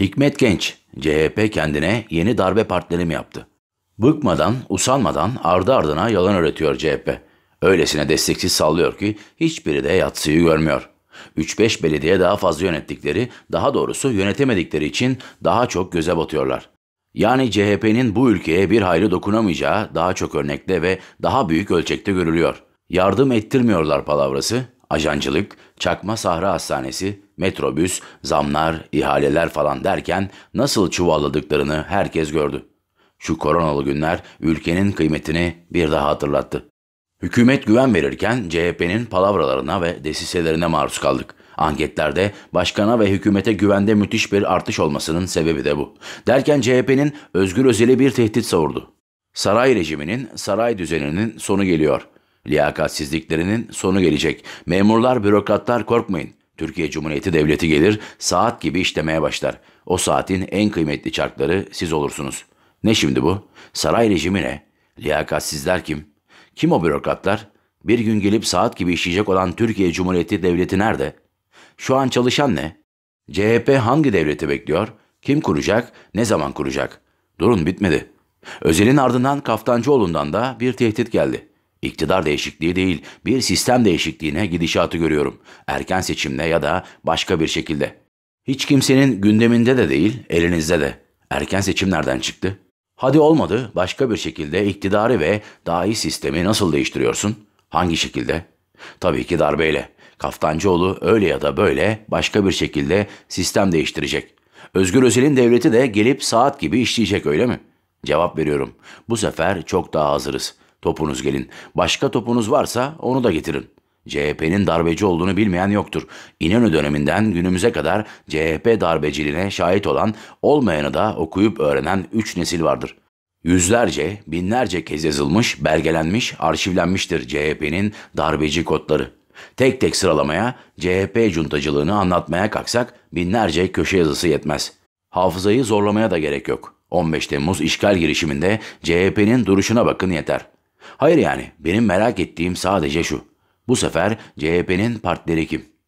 Hikmet Genç, CHP kendine yeni darbe partileri mi yaptı? Bıkmadan, usanmadan ardı ardına yalan öğretiyor CHP. Öylesine desteksiz sallıyor ki hiçbiri de yatsıyı görmüyor. 3-5 belediye daha fazla yönettikleri, daha doğrusu yönetemedikleri için daha çok göze batıyorlar. Yani CHP'nin bu ülkeye bir hayli dokunamayacağı daha çok örnekte ve daha büyük ölçekte görülüyor. Yardım ettirmiyorlar palavrası, ajancılık, çakma sahra hastanesi, metrobüs, zamlar, ihaleler falan derken nasıl çuvalladıklarını herkes gördü. Şu koronalı günler ülkenin kıymetini bir daha hatırlattı. Hükümet güven verirken CHP'nin palavralarına ve desiselerine maruz kaldık. Anketlerde başkana ve hükümete güvende müthiş bir artış olmasının sebebi de bu. Derken CHP'nin Özgür özeli bir tehdit savurdu. Saray rejiminin, saray düzeninin sonu geliyor. Liyakatsizliklerinin sonu gelecek. Memurlar, bürokratlar korkmayın. Türkiye Cumhuriyeti Devleti gelir, saat gibi işlemeye başlar. O saatin en kıymetli çarkları siz olursunuz. Ne şimdi bu? Saray rejimi ne? Liyakatsizler kim? Kim o bürokratlar? Bir gün gelip saat gibi işleyecek olan Türkiye Cumhuriyeti Devleti nerede? Şu an çalışan ne? CHP hangi devleti bekliyor? Kim kuracak? Ne zaman kuracak? Durun bitmedi. Özel'in ardından Kaftancıoğlu'ndan da bir tehdit geldi. İktidar değişikliği değil, bir sistem değişikliğine gidişatı görüyorum. Erken seçimle ya da başka bir şekilde. Hiç kimsenin gündeminde de değil, elinizde de. Erken seçim nereden çıktı? Hadi olmadı, başka bir şekilde iktidarı ve dahi sistemi nasıl değiştiriyorsun? Hangi şekilde? Tabii ki darbeyle. Kaftancıoğlu öyle ya da böyle başka bir şekilde sistem değiştirecek. Özgür Özel'in devleti de gelip saat gibi işleyecek öyle mi? Cevap veriyorum. Bu sefer çok daha hazırız. Topunuz gelin. Başka topunuz varsa onu da getirin. CHP'nin darbeci olduğunu bilmeyen yoktur. İnönü döneminden günümüze kadar CHP darbeciliğine şahit olan, olmayanı da okuyup öğrenen üç nesil vardır. Yüzlerce, binlerce kez yazılmış, belgelenmiş, arşivlenmiştir CHP'nin darbeci kodları. Tek tek sıralamaya CHP cuntacılığını anlatmaya kalksak binlerce köşe yazısı yetmez. Hafızayı zorlamaya da gerek yok. 15 Temmuz işgal girişiminde CHP'nin duruşuna bakın yeter. Hayır yani benim merak ettiğim sadece şu. Bu sefer CHP'nin partileri kim?